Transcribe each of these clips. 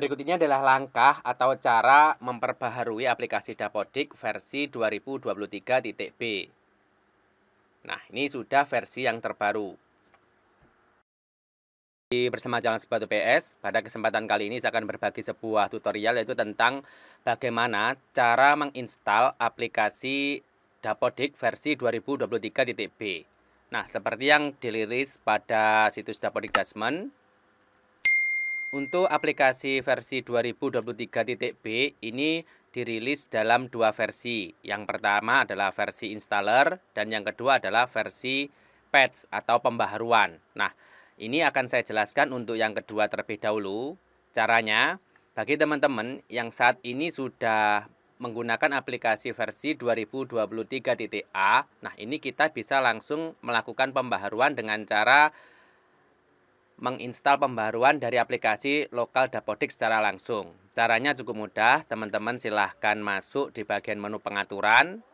Berikut ini adalah langkah atau cara memperbaharui aplikasi Dapodik versi 2023.b. Nah, ini sudah versi yang terbaru. Di bersama Jalan Sepatu PS, pada kesempatan kali ini saya akan berbagi sebuah tutorial yaitu tentang bagaimana cara menginstal aplikasi Dapodik versi 2023.b. Nah, seperti yang diliris pada situs Dapodik Dasmen, untuk aplikasi versi 2023.b ini dirilis dalam dua versi. Yang pertama adalah versi installer dan yang kedua adalah versi patch atau pembaharuan. Nah, ini akan saya jelaskan untuk yang kedua terlebih dahulu. Caranya, bagi teman-teman yang saat ini sudah menggunakan aplikasi versi 2023.a, nah ini kita bisa langsung melakukan pembaharuan dengan cara menginstal pembaruan dari aplikasi lokal Dapodik secara langsung. Caranya cukup mudah, teman-teman silahkan masuk di bagian menu pengaturan.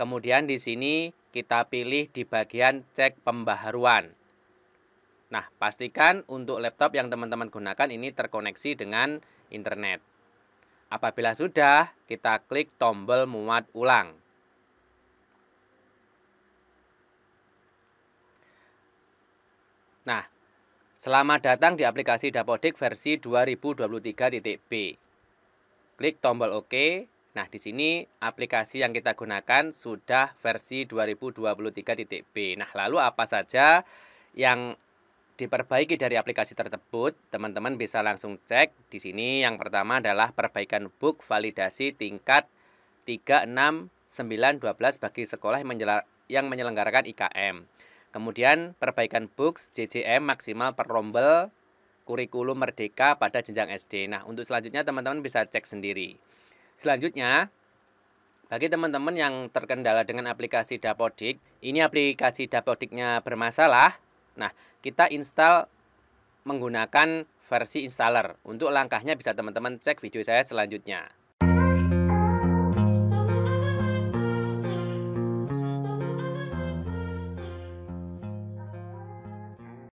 Kemudian di sini kita pilih di bagian cek pembaharuan. Nah, pastikan untuk laptop yang teman-teman gunakan ini terkoneksi dengan internet. Apabila sudah, kita klik tombol muat ulang. Nah, selamat datang di aplikasi Dapodik versi 2023.b. Klik tombol OK. Nah, di sini aplikasi yang kita gunakan sudah versi 2023.b. Nah, lalu apa saja yang diperbaiki dari aplikasi tersebut, teman-teman bisa langsung cek. Di sini yang pertama adalah perbaikan book validasi tingkat 36912 bagi sekolah yang menyelenggarakan IKM. Kemudian perbaikan books JJM maksimal per rombel kurikulum merdeka pada jenjang SD. Nah, untuk selanjutnya teman-teman bisa cek sendiri. Selanjutnya, bagi teman-teman yang terkendala dengan aplikasi Dapodik, ini aplikasi Dapodiknya bermasalah. Nah, kita install menggunakan versi installer. Untuk langkahnya bisa teman-teman cek video saya selanjutnya.